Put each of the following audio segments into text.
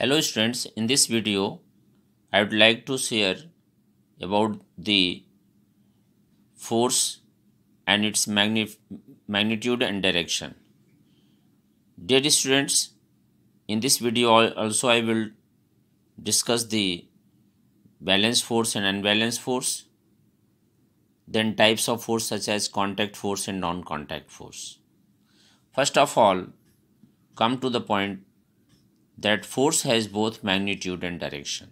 Hello students, in this video I would like to share about the force and its magnitude and direction. Dear students, in this video also I will discuss the balance force and unbalanced force, then types of force such as contact force and non-contact force. First of all, come to the point that force has both magnitude and direction.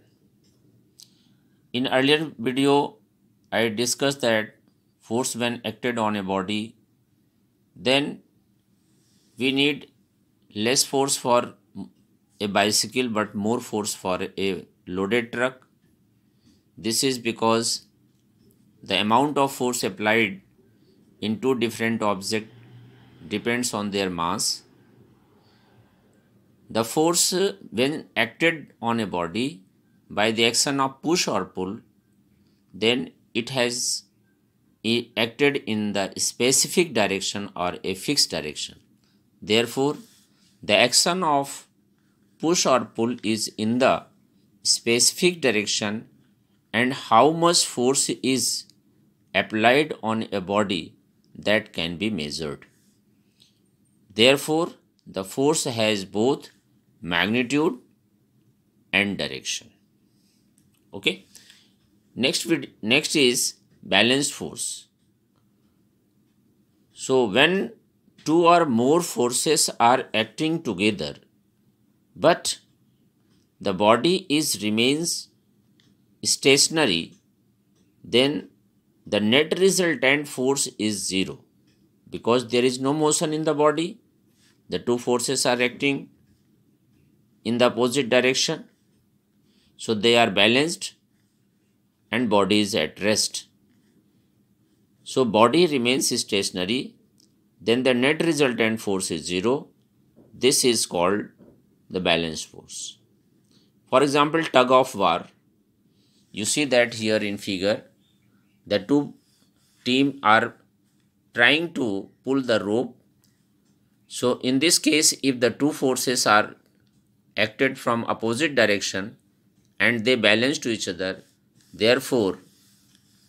In earlier video, I discussed that force when acted on a body, then we need less force for a bicycle but more force for a loaded truck. This is because the amount of force applied in two different objects depends on their mass the force, when acted on a body by the action of push or pull, then it has acted in the specific direction or a fixed direction. Therefore, the action of push or pull is in the specific direction and how much force is applied on a body that can be measured. Therefore, the force has both magnitude and direction okay next next is balanced force so when two or more forces are acting together but the body is remains stationary then the net resultant force is zero because there is no motion in the body the two forces are acting in the opposite direction so they are balanced and body is at rest so body remains stationary then the net resultant force is zero this is called the balance force for example tug of war you see that here in figure the two team are trying to pull the rope so in this case if the two forces are acted from opposite direction and they balance to each other therefore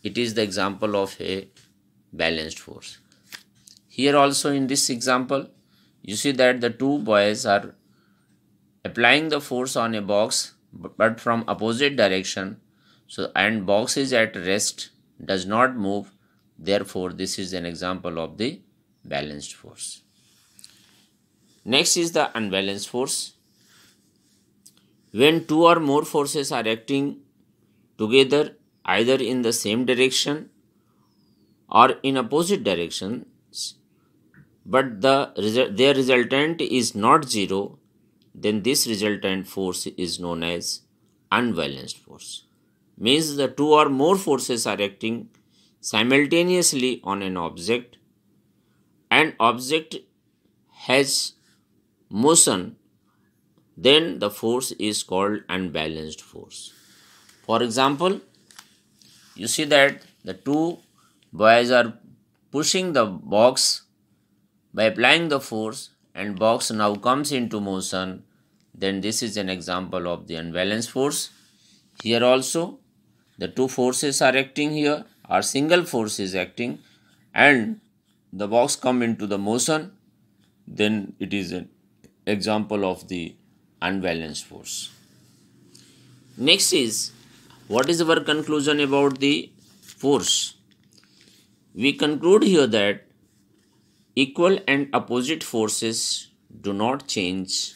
it is the example of a balanced force here also in this example you see that the two boys are applying the force on a box but from opposite direction so and box is at rest does not move therefore this is an example of the balanced force next is the unbalanced force when two or more forces are acting together either in the same direction or in opposite directions, but the, their resultant is not zero, then this resultant force is known as unbalanced force. Means the two or more forces are acting simultaneously on an object and object has motion then the force is called unbalanced force. For example, you see that the two boys are pushing the box by applying the force and box now comes into motion then this is an example of the unbalanced force. Here also the two forces are acting here Our single force is acting and the box come into the motion then it is an example of the unbalanced force. Next is what is our conclusion about the force? We conclude here that equal and opposite forces do not change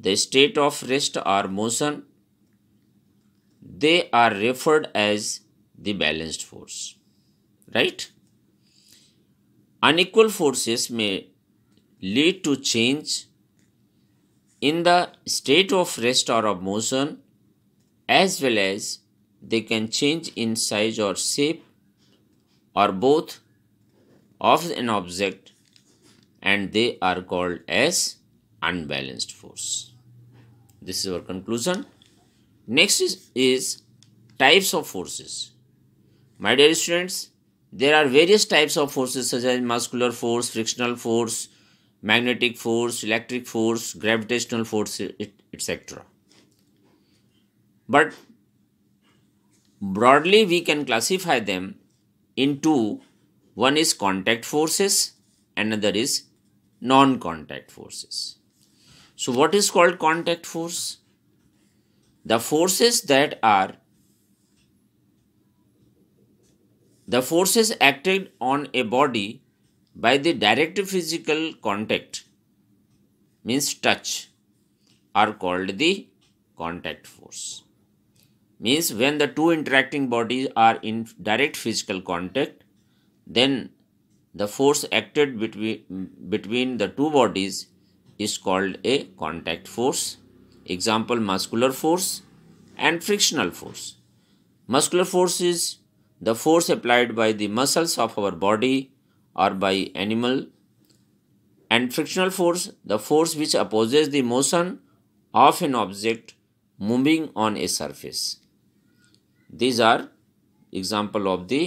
the state of rest or motion. They are referred as the balanced force, right? Unequal forces may lead to change in the state of rest or of motion as well as they can change in size or shape or both of an object and they are called as unbalanced force. This is our conclusion. Next is, is types of forces. My dear students, there are various types of forces such as muscular force, frictional force, magnetic force, electric force, gravitational force, etc. But broadly we can classify them into one is contact forces, another is non-contact forces. So what is called contact force? The forces that are the forces acted on a body by the direct physical contact means touch are called the contact force means when the two interacting bodies are in direct physical contact then the force acted between between the two bodies is called a contact force example muscular force and frictional force muscular force is the force applied by the muscles of our body or by animal and frictional force the force which opposes the motion of an object moving on a surface these are example of the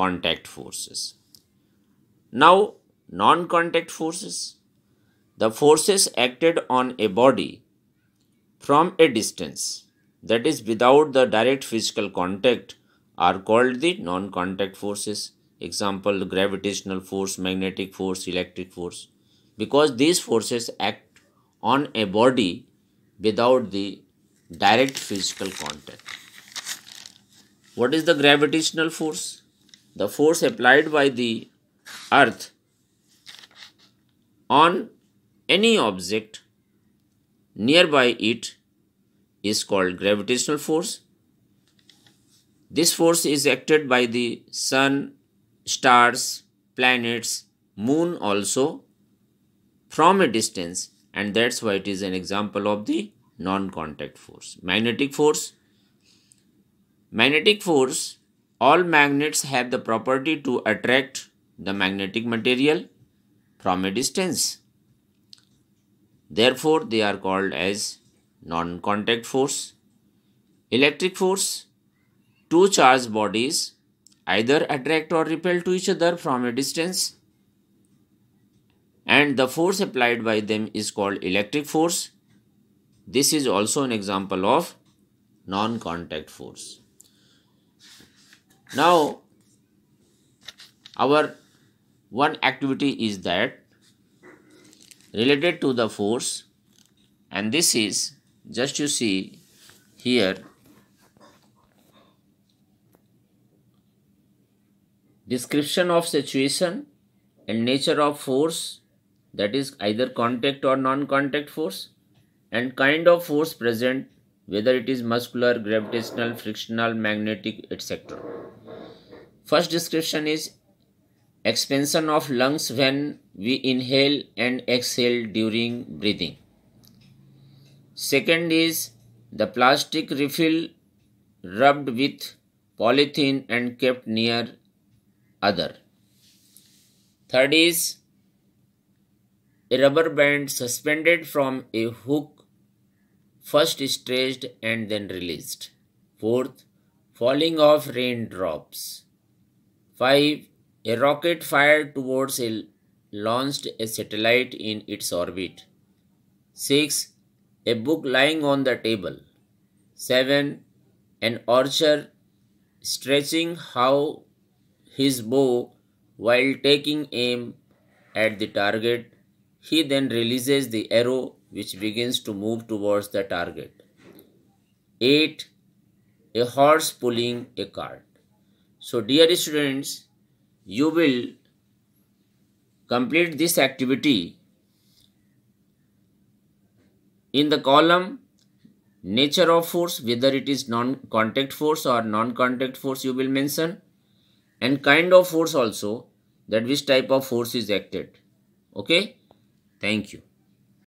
contact forces now non contact forces the forces acted on a body from a distance that is without the direct physical contact are called the non contact forces example gravitational force magnetic force electric force because these forces act on a body without the direct physical contact what is the gravitational force the force applied by the earth on any object nearby it is called gravitational force this force is acted by the sun stars, planets, moon also from a distance and that's why it is an example of the non-contact force. Magnetic force. Magnetic force, all magnets have the property to attract the magnetic material from a distance. Therefore, they are called as non-contact force. Electric force, two charged bodies either attract or repel to each other from a distance and the force applied by them is called electric force. This is also an example of non-contact force. Now, our one activity is that related to the force and this is just you see here description of situation and nature of force that is either contact or non-contact force and kind of force present whether it is muscular, gravitational, frictional, magnetic, etc. First description is expansion of lungs when we inhale and exhale during breathing. Second is the plastic refill rubbed with polythene and kept near other. Third is a rubber band suspended from a hook, first stretched and then released. Fourth, falling off raindrops. Five, a rocket fired towards a launched a satellite in its orbit. 6. A book lying on the table. 7. An orchard stretching how his bow while taking aim at the target. He then releases the arrow which begins to move towards the target. 8. A horse pulling a cart. So, dear students, you will complete this activity in the column nature of force, whether it is non-contact force or non-contact force you will mention and kind of force also that which type of force is acted okay thank you